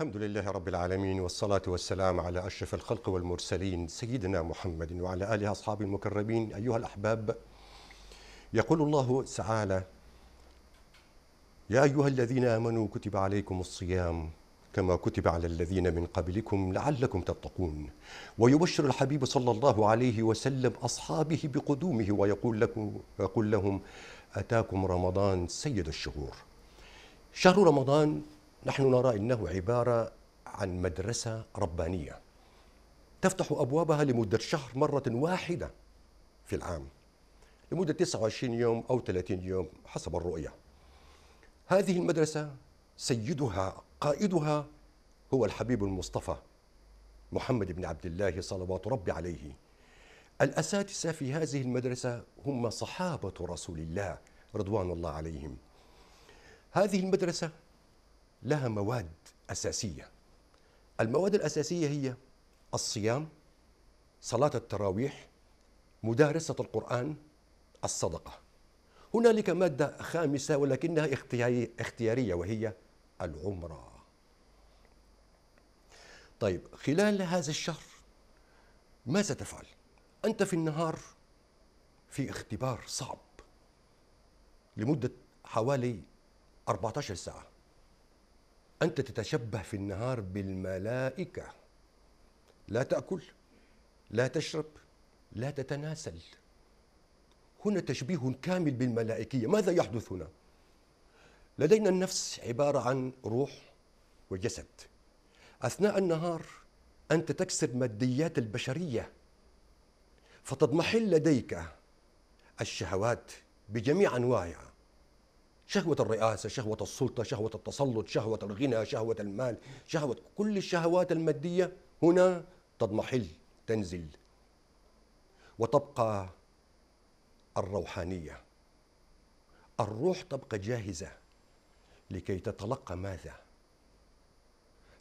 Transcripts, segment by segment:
الحمد لله رب العالمين والصلاة والسلام على أشرف الخلق والمرسلين سيدنا محمد وعلى آله أصحاب المكرمين أيها الأحباب يقول الله تعالى يا أيها الذين آمنوا كتب عليكم الصيام كما كتب على الذين من قبلكم لعلكم تتقون ويبشر الحبيب صلى الله عليه وسلم أصحابه بقدومه ويقول لكم يقول لهم أتاكم رمضان سيد الشهور شهر رمضان نحن نرى انه عباره عن مدرسه ربانيه تفتح ابوابها لمده شهر مره واحده في العام لمده 29 يوم او 30 يوم حسب الرؤيه. هذه المدرسه سيدها قائدها هو الحبيب المصطفى محمد بن عبد الله صلوات ربي عليه. الاساتذه في هذه المدرسه هم صحابه رسول الله رضوان الله عليهم. هذه المدرسه لها مواد أساسية المواد الأساسية هي الصيام صلاة التراويح مدارسة القرآن الصدقة هنالك مادة خامسة ولكنها اختيارية وهي العمرة طيب خلال هذا الشهر ماذا تفعل؟ أنت في النهار في اختبار صعب لمدة حوالي 14 ساعة أنت تتشبه في النهار بالملائكة لا تأكل لا تشرب لا تتناسل هنا تشبيه كامل بالملائكية ماذا يحدث هنا؟ لدينا النفس عبارة عن روح وجسد أثناء النهار أنت تكسر ماديات البشرية فتضمحل لديك الشهوات بجميع أنواعها شهوة الرئاسة شهوة السلطة شهوة التسلط شهوة الغنى شهوة المال شهوة كل الشهوات المادية هنا تضمحل تنزل وتبقى الروحانية الروح تبقى جاهزة لكي تتلقى ماذا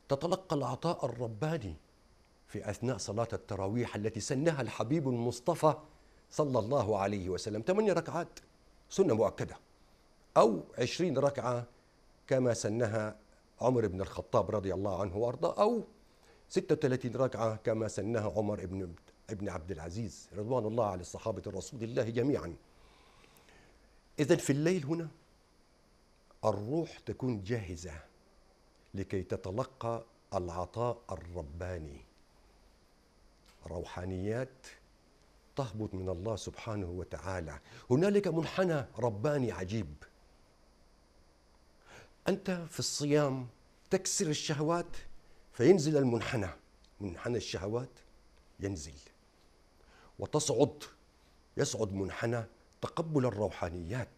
تتلقى العطاء الرباني في أثناء صلاة التراويح التي سنها الحبيب المصطفى صلى الله عليه وسلم ثمانية ركعات سنة مؤكدة أو عشرين ركعة كما سنها عمر بن الخطاب رضي الله عنه وأرضاه أو 36 ركعة كما سنها عمر بن ابن عبد العزيز رضوان الله على الصحابة رسول الله جميعا إذا في الليل هنا الروح تكون جاهزة لكي تتلقى العطاء الرباني روحانيات تهبط من الله سبحانه وتعالى هنالك منحنى رباني عجيب أنت في الصيام تكسر الشهوات فينزل المنحنى منحنى الشهوات ينزل وتصعد يصعد منحنى تقبل الروحانيات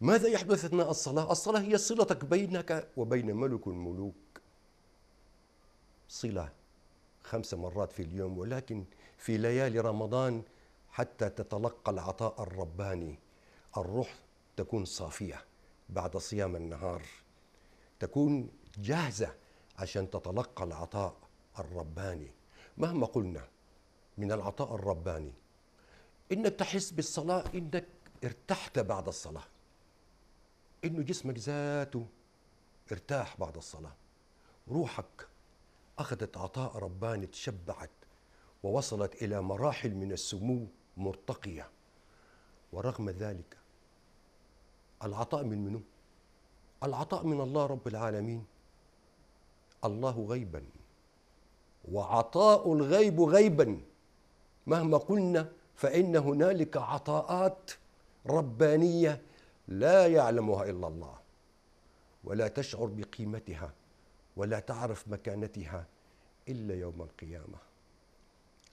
ماذا يحدث اثناء الصلاه الصلاه هي صلتك بينك وبين ملك الملوك صله خمس مرات في اليوم ولكن في ليالي رمضان حتى تتلقى العطاء الرباني الروح تكون صافيه بعد صيام النهار تكون جاهزه عشان تتلقى العطاء الرباني مهما قلنا من العطاء الرباني انك تحس بالصلاه انك ارتحت بعد الصلاه انه جسمك ذاته ارتاح بعد الصلاه روحك اخذت عطاء رباني تشبعت ووصلت الى مراحل من السمو مرتقيه ورغم ذلك العطاء من منو العطاء من الله رب العالمين الله غيبا وعطاء الغيب غيبا مهما قلنا فان هنالك عطاءات ربانيه لا يعلمها الا الله ولا تشعر بقيمتها ولا تعرف مكانتها الا يوم القيامه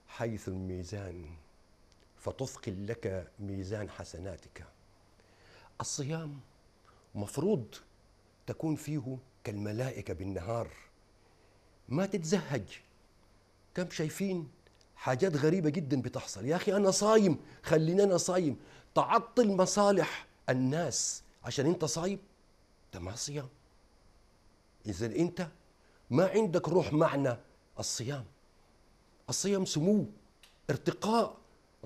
حيث الميزان فتثقل لك ميزان حسناتك الصيام مفروض تكون فيه كالملائكة بالنهار ما تتزهج كم شايفين حاجات غريبة جدا بتحصل يا أخي أنا صايم خليني أنا صايم تعطل مصالح الناس عشان أنت صايم ده ما صيام إذا أنت ما عندك روح معنى الصيام الصيام سمو ارتقاء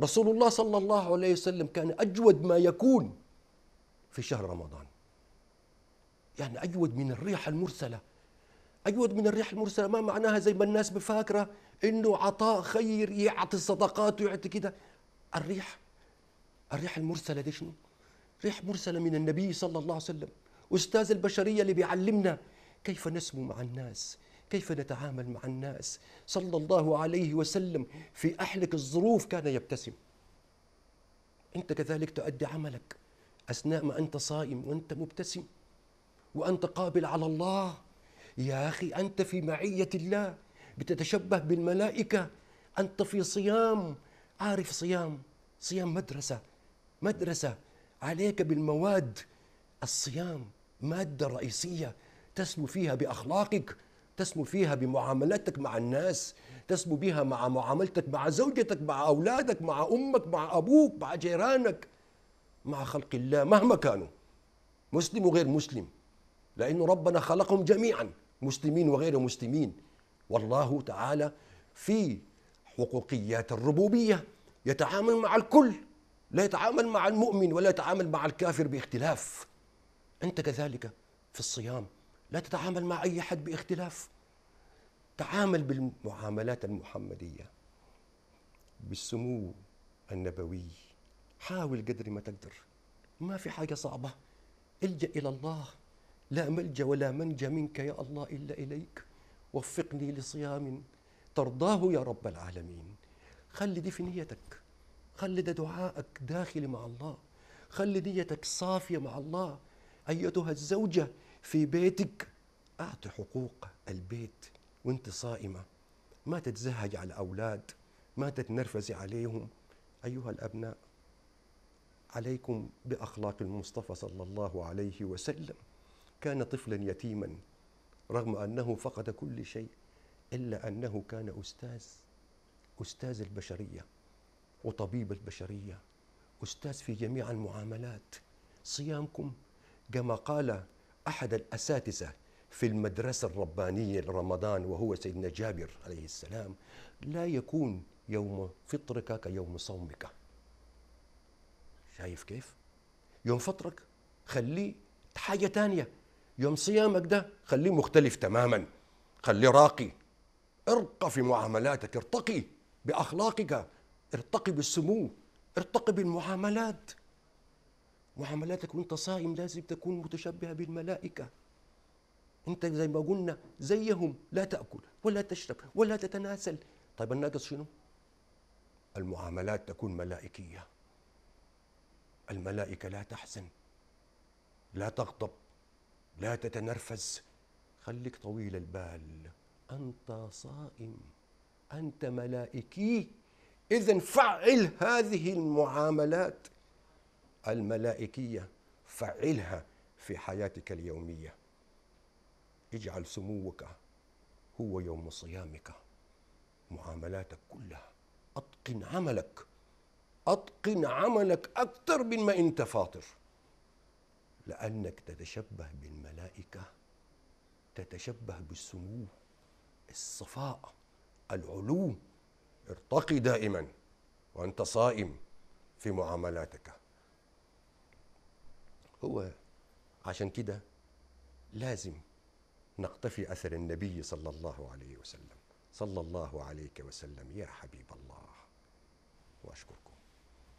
رسول الله صلى الله عليه وسلم كان أجود ما يكون في شهر رمضان يعني أجود من الريح المرسلة أجود من الريح المرسلة ما معناها زي ما الناس بفاكرة إنه عطاء خير يعطي الصدقات ويعطي كده الريح الريح المرسلة دي شنو؟ ريح مرسلة من النبي صلى الله عليه وسلم أستاذ البشرية اللي بيعلمنا كيف نسمو مع الناس كيف نتعامل مع الناس صلى الله عليه وسلم في أحلك الظروف كان يبتسم أنت كذلك تؤدي عملك أثناء ما أنت صائم وأنت مبتسم وأنت قابل على الله يا أخي أنت في معية الله بتتشبه بالملائكة أنت في صيام عارف صيام صيام مدرسة مدرسة عليك بالمواد الصيام مادة رئيسية تسمو فيها بأخلاقك تسمو فيها بمعاملتك مع الناس تسمو بها مع معاملتك مع زوجتك مع أولادك مع أمك مع أبوك مع جيرانك مع خلق الله مهما كانوا مسلم وغير مسلم لأن ربنا خلقهم جميعا مسلمين وغير مسلمين والله تعالى في حقوقيات الربوبية يتعامل مع الكل لا يتعامل مع المؤمن ولا يتعامل مع الكافر باختلاف أنت كذلك في الصيام لا تتعامل مع أي حد باختلاف تعامل بالمعاملات المحمدية بالسمو النبوي حاول قدر ما تقدر ما في حاجة صعبة الجأ إلى الله لا ملجأ ولا منجى منك يا الله إلا إليك وفقني لصيام ترضاه يا رب العالمين خلي دي في نيتك خلي دعاءك دعائك داخلي مع الله خلي نيتك صافية مع الله أيتها الزوجة في بيتك أعطي حقوق البيت وانت صائمة ما تتزهج على الأولاد ما تتنرفزي عليهم أيها الأبناء عليكم باخلاق المصطفى صلى الله عليه وسلم كان طفلا يتيما رغم انه فقد كل شيء الا انه كان استاذ استاذ البشريه وطبيب البشريه استاذ في جميع المعاملات صيامكم كما قال احد الاساتذه في المدرسه الربانيه لرمضان وهو سيدنا جابر عليه السلام لا يكون يوم فطرك كيوم صومك شايف كيف يوم فطرك خليه حاجة تانية يوم صيامك ده خليه مختلف تماما خليه راقي ارقى في معاملاتك ارتقي بأخلاقك ارتقي بالسمو ارتقي بالمعاملات معاملاتك وانت صائم لازم تكون متشبهة بالملائكة انت زي ما قلنا زيهم لا تأكل ولا تشرب ولا تتناسل طيب الناقص شنو المعاملات تكون ملائكيه الملائكة لا تحزن لا تغضب لا تتنرفز خليك طويل البال أنت صائم أنت ملائكي إذا فعل هذه المعاملات الملائكية فعلها في حياتك اليومية اجعل سموك هو يوم صيامك معاملاتك كلها أتقن عملك أتقن عملك أكثر من ما أنت فاطر لأنك تتشبه بالملائكة تتشبه بالسمو الصفاء العلو ارتقي دائما وأنت صائم في معاملاتك هو عشان كده لازم نقتفي أثر النبي صلى الله عليه وسلم صلى الله عليك وسلم يا حبيب الله وأشكركم